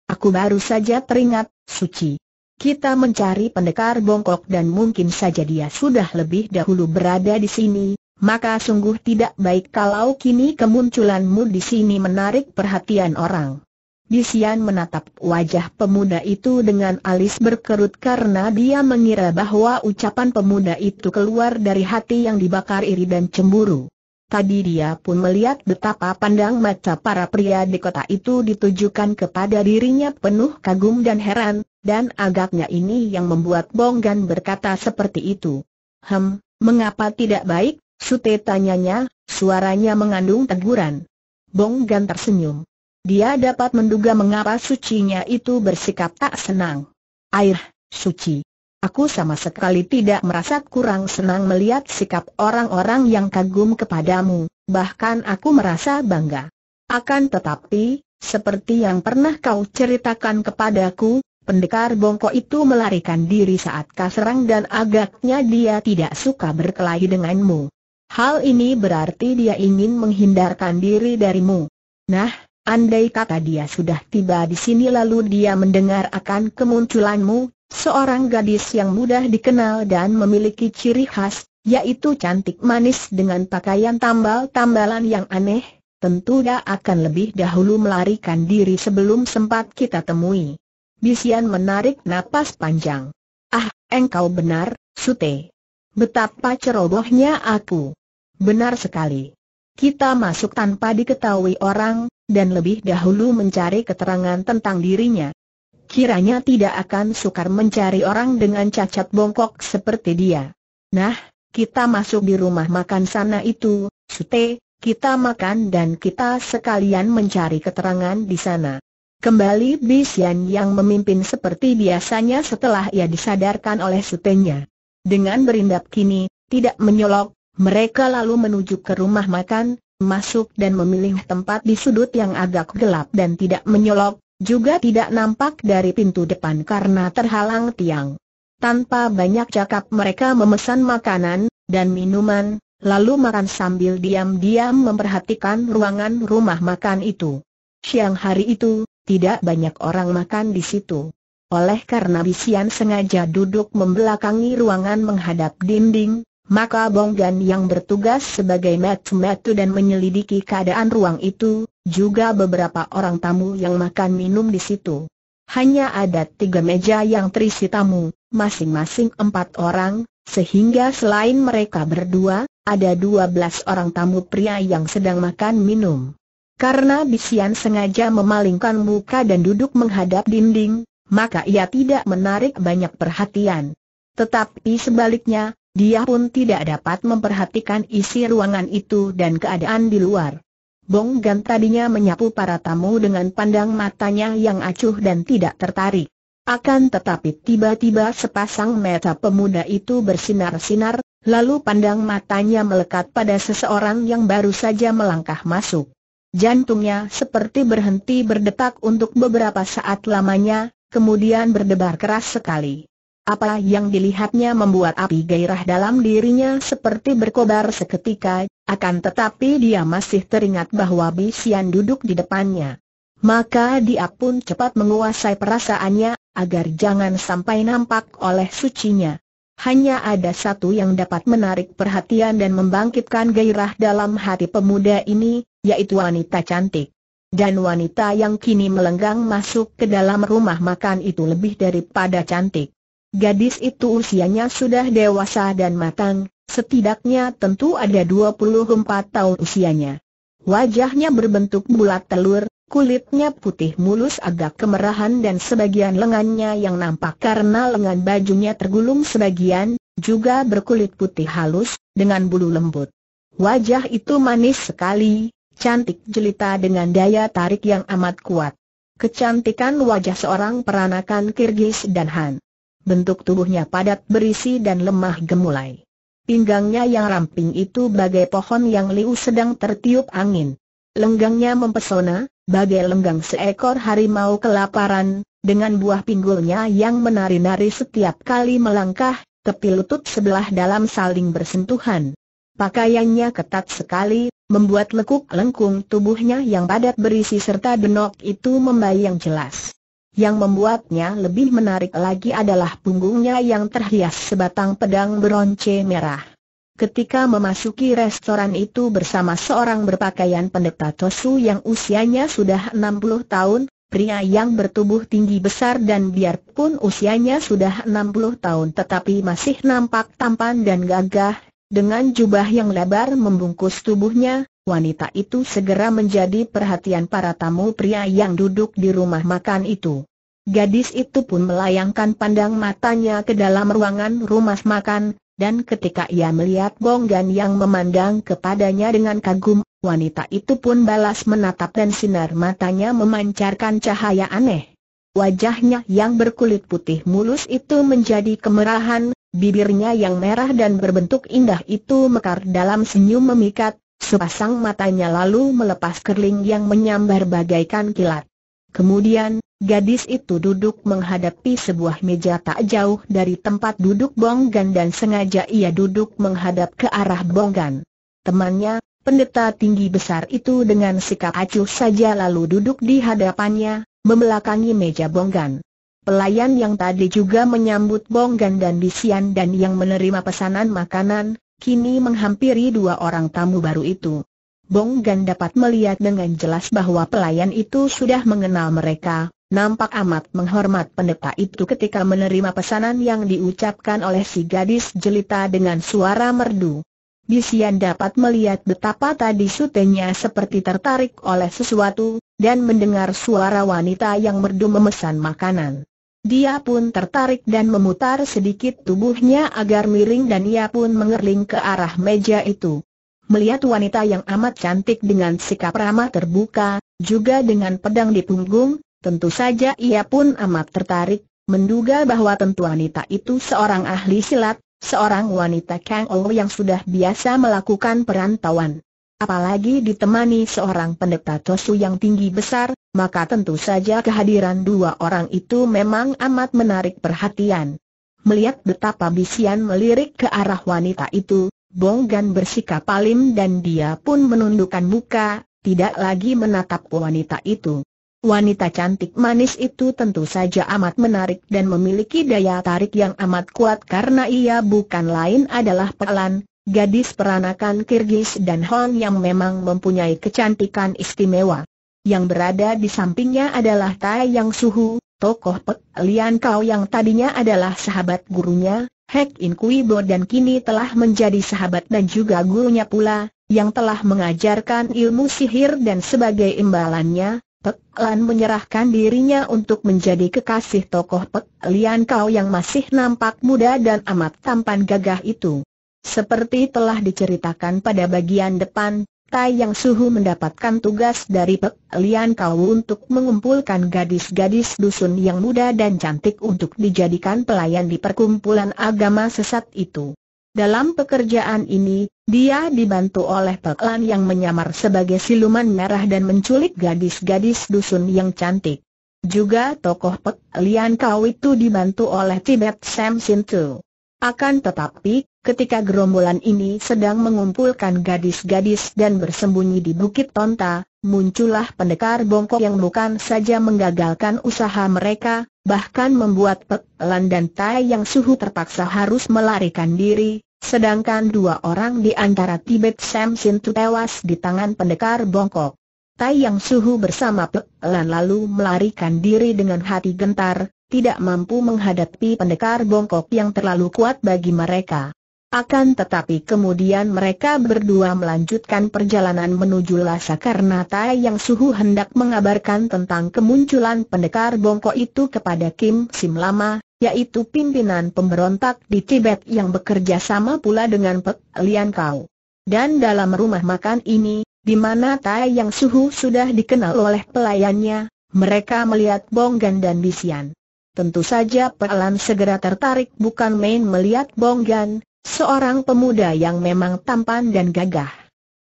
Aku baru saja teringat, Suci. Kita mencari pendekar bongkok dan mungkin saja dia sudah lebih dahulu berada di sini, maka sungguh tidak baik kalau kini kemunculanmu di sini menarik perhatian orang. Bisian menatap wajah pemuda itu dengan alis berkerut karena dia mengira bahwa ucapan pemuda itu keluar dari hati yang dibakar iri dan cemburu. Tadi dia pun melihat betapa pandang mata para pria di kota itu ditujukan kepada dirinya penuh kagum dan heran, dan agaknya ini yang membuat Bonggan berkata seperti itu. Hem, mengapa tidak baik? Sute tanyanya, suaranya mengandung teguran. Bonggan tersenyum. Dia dapat menduga mengapa sucinya itu bersikap tak senang. Air, suci. Aku sama sekali tidak merasa kurang senang melihat sikap orang-orang yang kagum kepadamu, bahkan aku merasa bangga. Akan tetapi, seperti yang pernah kau ceritakan kepadaku, pendekar bongkok itu melarikan diri saat kau serang dan agaknya dia tidak suka berkelahi denganmu. Hal ini berarti dia ingin menghindarkan diri darimu. Nah, Andai kata dia sudah tiba di sini lalu dia mendengar akan kemunculanmu, seorang gadis yang mudah dikenal dan memiliki ciri khas, yaitu cantik manis dengan pakaian tambal-tambalan yang aneh, tentu dia akan lebih dahulu melarikan diri sebelum sempat kita temui. Bisian menarik napas panjang. Ah, engkau benar, Sute. Betapa cerobohnya aku. Benar sekali. Kita masuk tanpa diketahui orang, dan lebih dahulu mencari keterangan tentang dirinya. Kiranya tidak akan sukar mencari orang dengan cacat bongkok seperti dia. Nah, kita masuk di rumah makan sana itu, Sute, kita makan dan kita sekalian mencari keterangan di sana. Kembali Bisian yang memimpin seperti biasanya setelah ia disadarkan oleh sutenya. Dengan berindap kini, tidak menyolok, mereka lalu menuju ke rumah makan, masuk dan memilih tempat di sudut yang agak gelap dan tidak menyolok, juga tidak nampak dari pintu depan karena terhalang tiang. Tanpa banyak cakap mereka memesan makanan dan minuman, lalu makan sambil diam-diam memperhatikan ruangan rumah makan itu. Siang hari itu, tidak banyak orang makan di situ. Oleh karena Bisian sengaja duduk membelakangi ruangan menghadap dinding, maka Bonggan yang bertugas sebagai metu-metu dan menyelidiki keadaan ruang itu, juga beberapa orang tamu yang makan minum di situ. Hanya ada tiga meja yang terisi tamu, masing-masing empat orang, sehingga selain mereka berdua, ada dua belas orang tamu pria yang sedang makan minum. Karena Bisian sengaja memalingkan muka dan duduk menghadap dinding, maka ia tidak menarik banyak perhatian. Tetapi sebaliknya, dia pun tidak dapat memperhatikan isi ruangan itu dan keadaan di luar. Bong Gan tadinya menyapu para tamu dengan pandang matanya yang acuh dan tidak tertarik. Akan tetapi tiba-tiba sepasang mata pemuda itu bersinar-sinar, lalu pandang matanya melekat pada seseorang yang baru saja melangkah masuk. Jantungnya seperti berhenti berdetak untuk beberapa saat lamanya, kemudian berdebar keras sekali. Apa yang dilihatnya membuat api gairah dalam dirinya seperti berkobar seketika, akan tetapi dia masih teringat bahwa Bisian duduk di depannya. Maka dia pun cepat menguasai perasaannya, agar jangan sampai nampak oleh sucinya. Hanya ada satu yang dapat menarik perhatian dan membangkitkan gairah dalam hati pemuda ini, yaitu wanita cantik. Dan wanita yang kini melenggang masuk ke dalam rumah makan itu lebih daripada cantik. Gadis itu usianya sudah dewasa dan matang, setidaknya tentu ada 24 tahun usianya. Wajahnya berbentuk bulat telur, kulitnya putih mulus agak kemerahan dan sebagian lengannya yang nampak karena lengan bajunya tergulung sebagian, juga berkulit putih halus, dengan bulu lembut. Wajah itu manis sekali, cantik jelita dengan daya tarik yang amat kuat. Kecantikan wajah seorang peranakan Kirgis dan Han Bentuk tubuhnya padat berisi dan lemah gemulai. Pinggangnya yang ramping itu bagai pohon yang liu sedang tertiup angin. Lenggangnya mempesona, bagai lenggang seekor harimau kelaparan, dengan buah pinggulnya yang menari-nari setiap kali melangkah, tepi lutut sebelah dalam saling bersentuhan. Pakaiannya ketat sekali, membuat lekuk lengkung tubuhnya yang padat berisi serta denok itu membayang jelas. Yang membuatnya lebih menarik lagi adalah punggungnya yang terhias sebatang pedang beronce merah. Ketika memasuki restoran itu bersama seorang berpakaian pendeta Tosu yang usianya sudah 60 tahun, pria yang bertubuh tinggi besar dan biarpun usianya sudah 60 tahun tetapi masih nampak tampan dan gagah, dengan jubah yang lebar membungkus tubuhnya, wanita itu segera menjadi perhatian para tamu pria yang duduk di rumah makan itu. Gadis itu pun melayangkan pandang matanya ke dalam ruangan rumah makan, dan ketika ia melihat Gonggan yang memandang kepadanya dengan kagum, wanita itu pun balas menatap dan sinar matanya memancarkan cahaya aneh. Wajahnya yang berkulit putih mulus itu menjadi kemerahan, bibirnya yang merah dan berbentuk indah itu mekar dalam senyum memikat, Sepasang matanya lalu melepas kerling yang menyambar bagaikan kilat. Kemudian, gadis itu duduk menghadapi sebuah meja tak jauh dari tempat duduk Bonggan dan sengaja ia duduk menghadap ke arah Bonggan. Temannya, pendeta tinggi besar itu dengan sikap acuh saja lalu duduk di hadapannya, membelakangi meja Bonggan. Pelayan yang tadi juga menyambut Bonggan dan Bisian dan yang menerima pesanan makanan, kini menghampiri dua orang tamu baru itu. Bong Gan dapat melihat dengan jelas bahwa pelayan itu sudah mengenal mereka, nampak amat menghormat pendeta itu ketika menerima pesanan yang diucapkan oleh si gadis jelita dengan suara merdu. Bisian dapat melihat betapa tadi sutenya seperti tertarik oleh sesuatu, dan mendengar suara wanita yang merdu memesan makanan. Dia pun tertarik dan memutar sedikit tubuhnya agar miring dan ia pun mengerling ke arah meja itu. Melihat wanita yang amat cantik dengan sikap ramah terbuka, juga dengan pedang di punggung, tentu saja ia pun amat tertarik, menduga bahwa tentu wanita itu seorang ahli silat, seorang wanita Kang Ouw yang sudah biasa melakukan perantauan. Apalagi ditemani seorang pendeta Tosu yang tinggi besar, maka tentu saja kehadiran dua orang itu memang amat menarik perhatian. Melihat betapa Bisian melirik ke arah wanita itu, Bonggan bersikap alim dan dia pun menundukkan muka, tidak lagi menatap wanita itu. Wanita cantik manis itu tentu saja amat menarik dan memiliki daya tarik yang amat kuat karena ia bukan lain adalah Pelan, gadis peranakan Kirgis dan Hon yang memang mempunyai kecantikan istimewa. Yang berada di sampingnya adalah Tai Yang Suhu, tokoh Pek Lian Kau yang tadinya adalah sahabat gurunya, Hek In Kui Bo dan kini telah menjadi sahabat dan juga gurunya pula, yang telah mengajarkan ilmu sihir dan sebagai imbalannya, Pek Lan menyerahkan dirinya untuk menjadi kekasih tokoh Pek Lian Kau yang masih nampak muda dan amat tampan gagah itu. Seperti telah diceritakan pada bagian depan, Tai Yang Suhu mendapatkan tugas dari Pek Lian Kau untuk mengumpulkan gadis-gadis dusun yang muda dan cantik untuk dijadikan pelayan di perkumpulan agama sesat itu. Dalam pekerjaan ini, dia dibantu oleh Pek Lian yang menyamar sebagai siluman merah dan menculik gadis-gadis dusun yang cantik. Juga tokoh Pek Lian Kau itu dibantu oleh Tibet Sam Sintu. Akan tetapi, ketika gerombolan ini sedang mengumpulkan gadis-gadis dan bersembunyi di Bukit Tonta, muncullah pendekar bongkok yang bukan saja menggagalkan usaha mereka, bahkan membuat Pek Lan dan Tai yang suhu terpaksa harus melarikan diri, sedangkan dua orang di antara Tibet Sam Sintu tewas di tangan pendekar bongkok. Tai yang suhu bersama Pek Lan lalu melarikan diri dengan hati gentar, tidak mampu menghadapi pendekar bongkok yang terlalu kuat bagi mereka. Akan tetapi kemudian mereka berdua melanjutkan perjalanan menuju Lhasa karena Tai Yang Suhu hendak mengabarkan tentang kemunculan pendekar bongkok itu kepada Kim Sim Lama, yaitu pimpinan pemberontak di Tibet yang bekerja sama pula dengan Pek Lian Kau. Dan dalam rumah makan ini, di mana Tai Yang Suhu sudah dikenal oleh pelayannya, mereka melihat Bonggan dan Bisian. Tentu saja Lian segera tertarik bukan main melihat Bonggan, Seorang pemuda yang memang tampan dan gagah.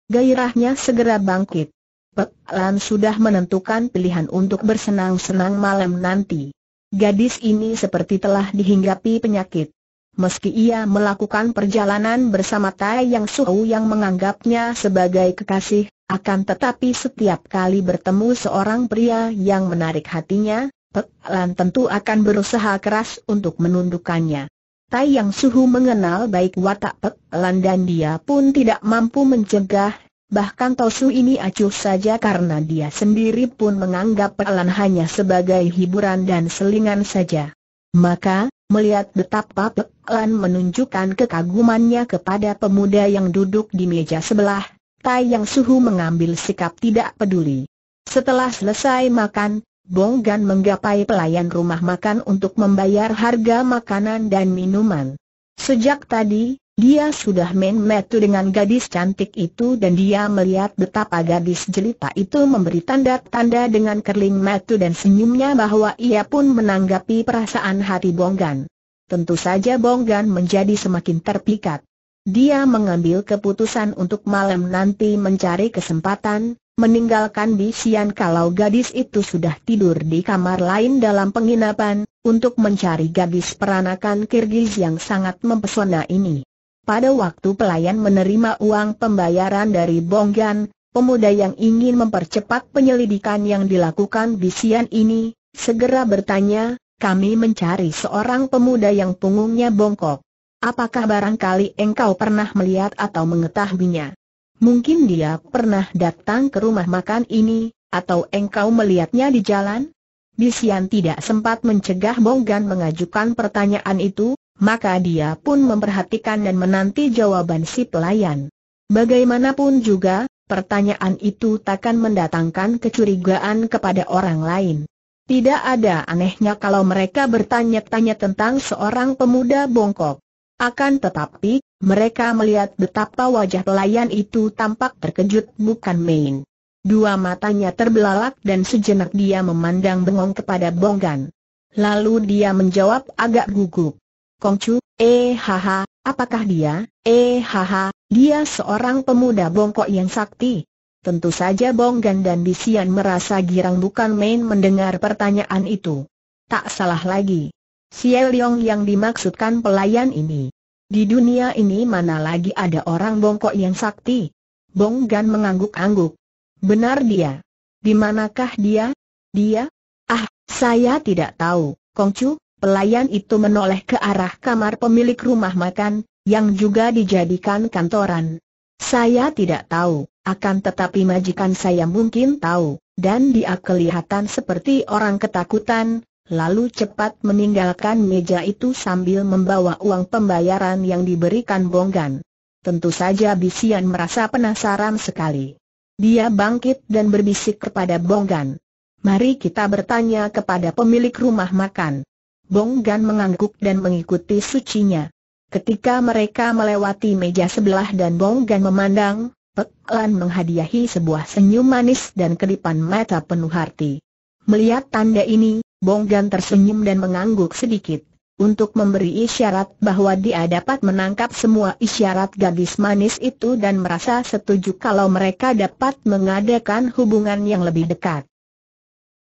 Gairahnya segera bangkit. Pek sudah menentukan pilihan untuk bersenang-senang malam nanti. Gadis ini seperti telah dihinggapi penyakit. Meski ia melakukan perjalanan bersama Tai Yang Suhu yang menganggapnya sebagai kekasih, akan tetapi setiap kali bertemu seorang pria yang menarik hatinya, Pek tentu akan berusaha keras untuk menundukkannya. Tai Yang Suhu mengenal baik watak Pek Lan dan dia pun tidak mampu mencegah, bahkan Tosu ini acuh saja karena dia sendiri pun menganggap Pek hanya sebagai hiburan dan selingan saja. Maka, melihat betapa Pek menunjukkan kekagumannya kepada pemuda yang duduk di meja sebelah, Tai Yang Suhu mengambil sikap tidak peduli. Setelah selesai makan, Bonggan menggapai pelayan rumah makan untuk membayar harga makanan dan minuman. Sejak tadi, dia sudah main metu dengan gadis cantik itu dan dia melihat betapa gadis jelita itu memberi tanda-tanda dengan kerling metu dan senyumnya bahwa ia pun menanggapi perasaan hati Bonggan. Tentu saja Bonggan menjadi semakin terpikat. Dia mengambil keputusan untuk malam nanti mencari kesempatan, meninggalkan di sian kalau gadis itu sudah tidur di kamar lain dalam penginapan, untuk mencari gadis peranakan Kirgiz yang sangat mempesona ini. Pada waktu pelayan menerima uang pembayaran dari Bonggan, pemuda yang ingin mempercepat penyelidikan yang dilakukan di sian ini, segera bertanya, kami mencari seorang pemuda yang punggungnya bongkok. Apakah barangkali engkau pernah melihat atau mengetahuinya? Mungkin dia pernah datang ke rumah makan ini, atau engkau melihatnya di jalan? Bisian tidak sempat mencegah Bonggan mengajukan pertanyaan itu, maka dia pun memperhatikan dan menanti jawaban si pelayan. Bagaimanapun juga, pertanyaan itu takkan mendatangkan kecurigaan kepada orang lain. Tidak ada anehnya kalau mereka bertanya-tanya tentang seorang pemuda bongkok. Akan tetapi, mereka melihat betapa wajah pelayan itu tampak terkejut bukan main. Dua matanya terbelalak dan sejenak dia memandang bengong kepada Bonggan. Lalu dia menjawab agak gugup. Kongcu, eh haha, apakah dia, eh haha, dia seorang pemuda bongkok yang sakti. Tentu saja Bonggan dan Bisian merasa girang bukan main mendengar pertanyaan itu. Tak salah lagi. Xie yang dimaksudkan pelayan ini. Di dunia ini mana lagi ada orang bongkok yang sakti? Bong Gan mengangguk-angguk. Benar dia. Di manakah dia? Dia? Ah, saya tidak tahu, Kongcu. Pelayan itu menoleh ke arah kamar pemilik rumah makan, yang juga dijadikan kantoran. Saya tidak tahu, akan tetapi majikan saya mungkin tahu, dan dia kelihatan seperti orang ketakutan, lalu cepat meninggalkan meja itu sambil membawa uang pembayaran yang diberikan Bonggan. Tentu saja Bisian merasa penasaran sekali. Dia bangkit dan berbisik kepada Bonggan. Mari kita bertanya kepada pemilik rumah makan. Bonggan mengangguk dan mengikuti sucinya. Ketika mereka melewati meja sebelah dan Bonggan memandang, Pek menghadiahi sebuah senyum manis dan kedipan mata penuh hati. Melihat tanda ini, Bonggan tersenyum dan mengangguk sedikit, untuk memberi isyarat bahwa dia dapat menangkap semua isyarat gadis manis itu dan merasa setuju kalau mereka dapat mengadakan hubungan yang lebih dekat.